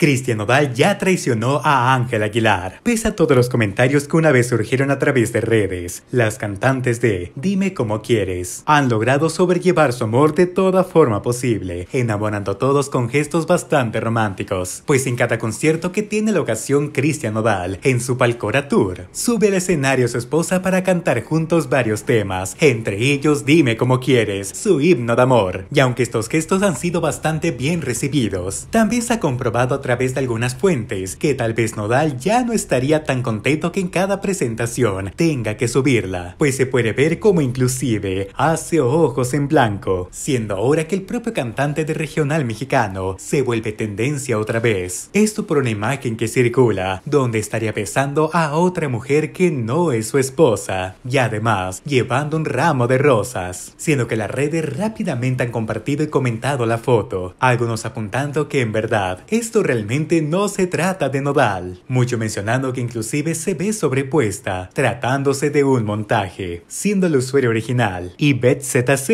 Cristian Odal ya traicionó a Ángel Aguilar. Pese a todos los comentarios que una vez surgieron a través de redes, las cantantes de Dime Como Quieres han logrado sobrellevar su amor de toda forma posible, enamorando a todos con gestos bastante románticos. Pues en cada concierto que tiene la ocasión Cristian Odal en su Palcora Tour, sube al escenario su esposa para cantar juntos varios temas, entre ellos Dime Cómo Quieres, su himno de amor. Y aunque estos gestos han sido bastante bien recibidos, también se ha comprobado a través de algunas fuentes que tal vez Nodal ya no estaría tan contento que en cada presentación tenga que subirla, pues se puede ver como inclusive hace ojos en blanco, siendo ahora que el propio cantante de regional mexicano se vuelve tendencia otra vez. Esto por una imagen que circula, donde estaría besando a otra mujer que no es su esposa, y además llevando un ramo de rosas, siendo que las redes rápidamente han compartido y comentado la foto, algunos apuntando que en verdad esto realmente realmente no se trata de Noval, mucho mencionando que inclusive se ve sobrepuesta, tratándose de un montaje, siendo el usuario original y Beth ZZ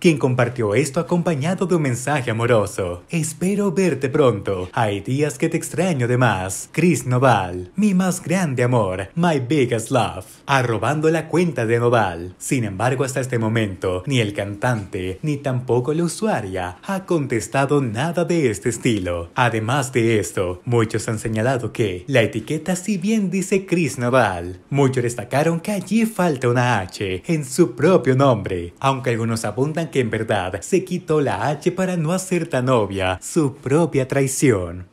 quien compartió esto acompañado de un mensaje amoroso. Espero verte pronto, hay días que te extraño de más. Chris Noval, mi más grande amor, my biggest love, arrobando la cuenta de Noval, Sin embargo, hasta este momento, ni el cantante, ni tampoco la usuaria ha contestado nada de este estilo. Además de esto, muchos han señalado que la etiqueta si bien dice Chris Naval, muchos destacaron que allí falta una H en su propio nombre, aunque algunos apuntan que en verdad se quitó la H para no hacer tan obvia su propia traición.